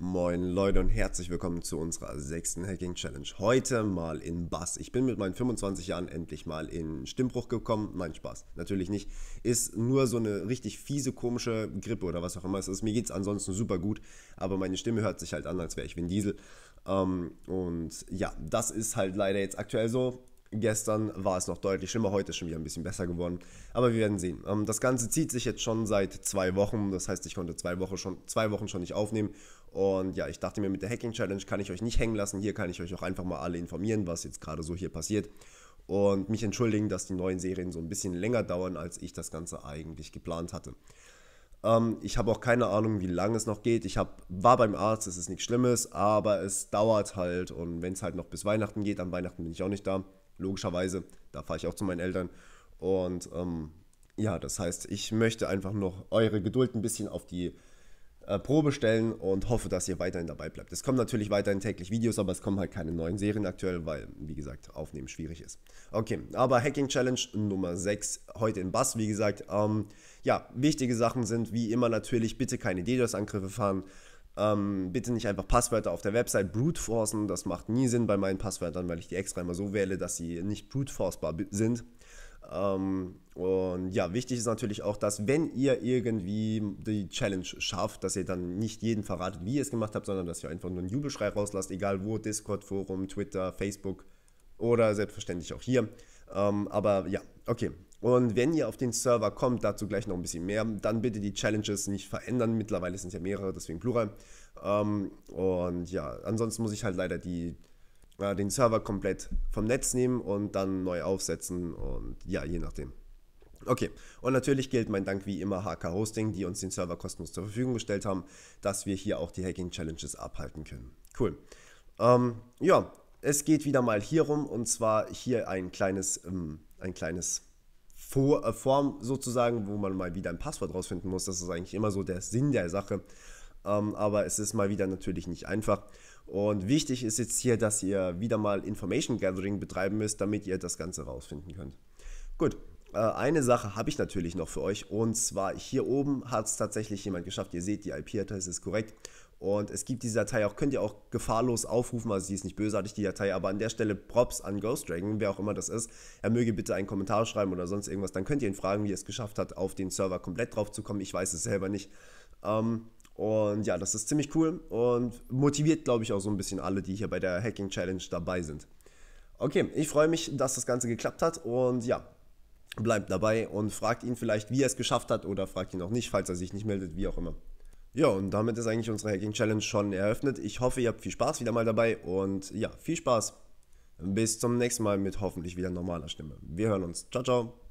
Moin Leute und herzlich willkommen zu unserer sechsten Hacking Challenge. Heute mal in Bass. Ich bin mit meinen 25 Jahren endlich mal in Stimmbruch gekommen. Nein, Spaß. Natürlich nicht. Ist nur so eine richtig fiese, komische Grippe oder was auch immer es ist. Mir geht es ansonsten super gut, aber meine Stimme hört sich halt an, als wäre ich Vin Diesel. Ähm, und ja, das ist halt leider jetzt aktuell so. Gestern war es noch deutlich schlimmer, heute ist schon wieder ein bisschen besser geworden. Aber wir werden sehen. Ähm, das Ganze zieht sich jetzt schon seit zwei Wochen. Das heißt, ich konnte zwei, Woche schon, zwei Wochen schon nicht aufnehmen. Und ja, ich dachte mir, mit der Hacking Challenge kann ich euch nicht hängen lassen. Hier kann ich euch auch einfach mal alle informieren, was jetzt gerade so hier passiert. Und mich entschuldigen, dass die neuen Serien so ein bisschen länger dauern, als ich das Ganze eigentlich geplant hatte ähm, ich habe auch keine Ahnung, wie lange es noch geht. Ich hab, war beim Arzt, es ist nichts Schlimmes, aber es dauert halt. Und wenn es halt noch bis Weihnachten geht, an Weihnachten bin ich auch nicht da, Logischerweise, da fahre ich auch zu meinen Eltern. Und ähm, ja, das heißt, ich möchte einfach noch eure Geduld ein bisschen auf die äh, Probe stellen und hoffe, dass ihr weiterhin dabei bleibt. Es kommen natürlich weiterhin täglich Videos, aber es kommen halt keine neuen Serien aktuell, weil, wie gesagt, aufnehmen schwierig ist. Okay, aber Hacking Challenge Nummer 6 heute in Bass, wie gesagt. Ähm, ja, wichtige Sachen sind wie immer natürlich bitte keine DDoS-Angriffe fahren. Ähm, bitte nicht einfach Passwörter auf der Website bruteforcen. Das macht nie Sinn bei meinen Passwörtern, weil ich die extra immer so wähle, dass sie nicht bruteforcebar sind. Ähm, und ja, wichtig ist natürlich auch, dass wenn ihr irgendwie die Challenge schafft, dass ihr dann nicht jeden verratet, wie ihr es gemacht habt, sondern dass ihr einfach nur einen Jubelschrei rauslasst, egal wo, Discord, Forum, Twitter, Facebook oder selbstverständlich auch hier. Ähm, aber ja, okay, und wenn ihr auf den Server kommt, dazu gleich noch ein bisschen mehr, dann bitte die Challenges nicht verändern. Mittlerweile sind es ja mehrere, deswegen Plural. Ähm, und ja, ansonsten muss ich halt leider die, äh, den Server komplett vom Netz nehmen und dann neu aufsetzen und ja, je nachdem. Okay, und natürlich gilt mein Dank wie immer HK Hosting, die uns den Server kostenlos zur Verfügung gestellt haben, dass wir hier auch die Hacking Challenges abhalten können. Cool. Ähm, ja, es geht wieder mal hier rum und zwar hier ein kleines, ähm, ein kleines Form äh, sozusagen, wo man mal wieder ein Passwort rausfinden muss. Das ist eigentlich immer so der Sinn der Sache. Ähm, aber es ist mal wieder natürlich nicht einfach. Und wichtig ist jetzt hier, dass ihr wieder mal Information Gathering betreiben müsst, damit ihr das Ganze rausfinden könnt. Gut, äh, eine Sache habe ich natürlich noch für euch. Und zwar hier oben hat es tatsächlich jemand geschafft. Ihr seht, die IP-Adresse ist korrekt. Und es gibt diese Datei auch, könnt ihr auch gefahrlos aufrufen, also sie ist nicht bösartig, die Datei, aber an der Stelle Props an Ghost Dragon, wer auch immer das ist. Er möge bitte einen Kommentar schreiben oder sonst irgendwas, dann könnt ihr ihn fragen, wie er es geschafft hat, auf den Server komplett drauf zu kommen. Ich weiß es selber nicht. Ähm, und ja, das ist ziemlich cool und motiviert, glaube ich, auch so ein bisschen alle, die hier bei der Hacking Challenge dabei sind. Okay, ich freue mich, dass das Ganze geklappt hat und ja, bleibt dabei und fragt ihn vielleicht, wie er es geschafft hat oder fragt ihn auch nicht, falls er sich nicht meldet, wie auch immer. Ja, und damit ist eigentlich unsere Hacking Challenge schon eröffnet. Ich hoffe, ihr habt viel Spaß wieder mal dabei und ja, viel Spaß. Bis zum nächsten Mal mit hoffentlich wieder normaler Stimme. Wir hören uns. Ciao, ciao.